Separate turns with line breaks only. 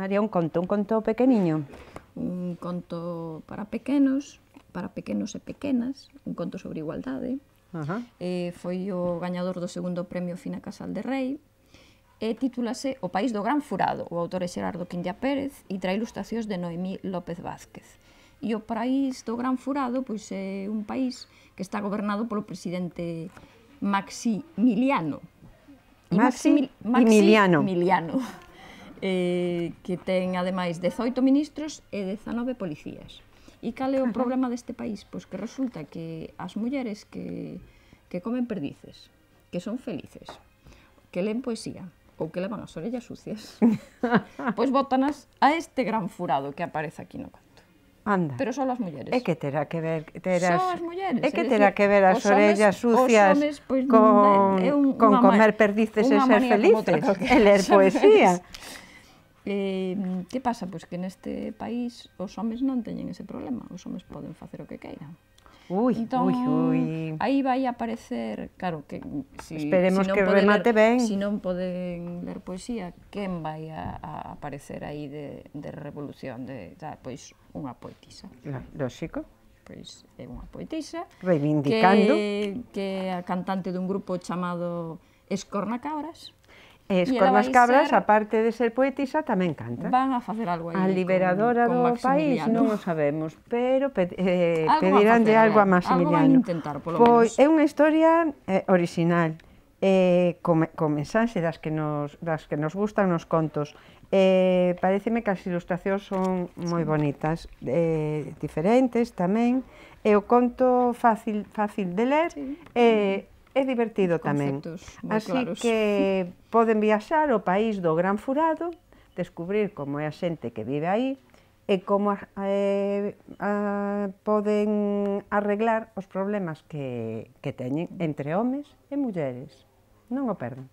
María, un
conto, un conto pequeniño.
Un conto para pequenos, para pequenos e pequenas, un conto sobre igualdade. Ajá. Eh, foi o gañador do segundo premio Fina Casal de Rei, e titúlase O País do Gran Furado. O autor é Xerardo Quindia Pérez e trae ilustracións de Noemí López Vázquez. E o País do Gran Furado pois é un país que está gobernado polo presidente Maximiliano. Maxi, Maxi Maximiliano. Maximiliano eh, que ten ademais 18 ministros e 19 policías. E cal é o problema deste país? Pois que resulta que as mulleres que, que comen perdices, que son felices, que leen poesía, ou que levan as orellas sucias, pois botanas a este gran furado que aparece aquí no canto. Anda. Pero só as
mulleres. É que terá que ver terás, Só as mulleres. É que terá que ver as orellas sucias homes, pois, con, é un, con comer perdices e ser felices. E ler poesía.
Eh, que pasa? Pois que neste país os homes non teñen ese problema, os homes poden facer o que queiran. Ui, entón, ui, ui. Aí vai aparecer, claro, que si, Esperemos si non que pode remate ler, ben. Si non poden ler poesía, quen vai a, a aparecer aí de, de revolución? De, da, pois unha poetisa. Ah,
Lógico. Pois é unha poetisa. Reivindicando.
Que, que é a cantante dun grupo chamado Escorna Cabras
E Escormas Cabras, ser... aparte de ser poetisa, tamén canta. Van a facer algo aí. A liberadora con, con do país non o sabemos, pero pe, eh, algo pediránlle algo a Maximiliano. Algo intentar, polo pois, menos. É unha historia eh, original, eh, con, con mensaxe das que, nos, das que nos gustan nos contos. Eh, pareceme que as ilustracións son moi sí. bonitas, eh, diferentes tamén, e o conto fácil, fácil de ler, sí. eh, é divertido tamén. Así claros. que poden viaxar ao país do Gran Furado, descubrir como é a xente que vive aí e como eh, a, poden arreglar os problemas que, que teñen entre homes e mulleres. Non o perdan.